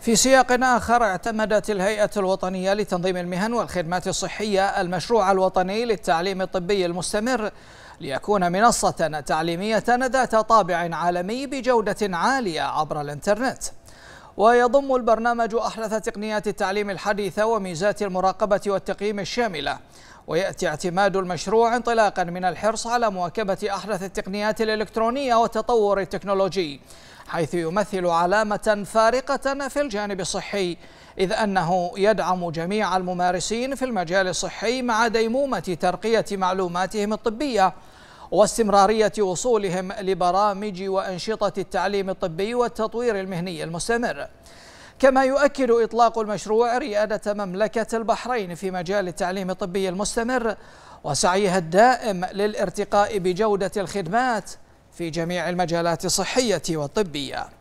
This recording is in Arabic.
في سياق آخر اعتمدت الهيئة الوطنية لتنظيم المهن والخدمات الصحية المشروع الوطني للتعليم الطبي المستمر ليكون منصة تعليمية ذات طابع عالمي بجودة عالية عبر الانترنت ويضم البرنامج أحدث تقنيات التعليم الحديثة وميزات المراقبة والتقييم الشاملة ويأتي اعتماد المشروع انطلاقا من الحرص على مواكبة أحدث التقنيات الإلكترونية والتطور التكنولوجي حيث يمثل علامة فارقة في الجانب الصحي إذ أنه يدعم جميع الممارسين في المجال الصحي مع ديمومة ترقية معلوماتهم الطبية واستمرارية وصولهم لبرامج وأنشطة التعليم الطبي والتطوير المهني المستمر كما يؤكد إطلاق المشروع ريادة مملكة البحرين في مجال التعليم الطبي المستمر وسعيها الدائم للارتقاء بجودة الخدمات في جميع المجالات الصحية والطبية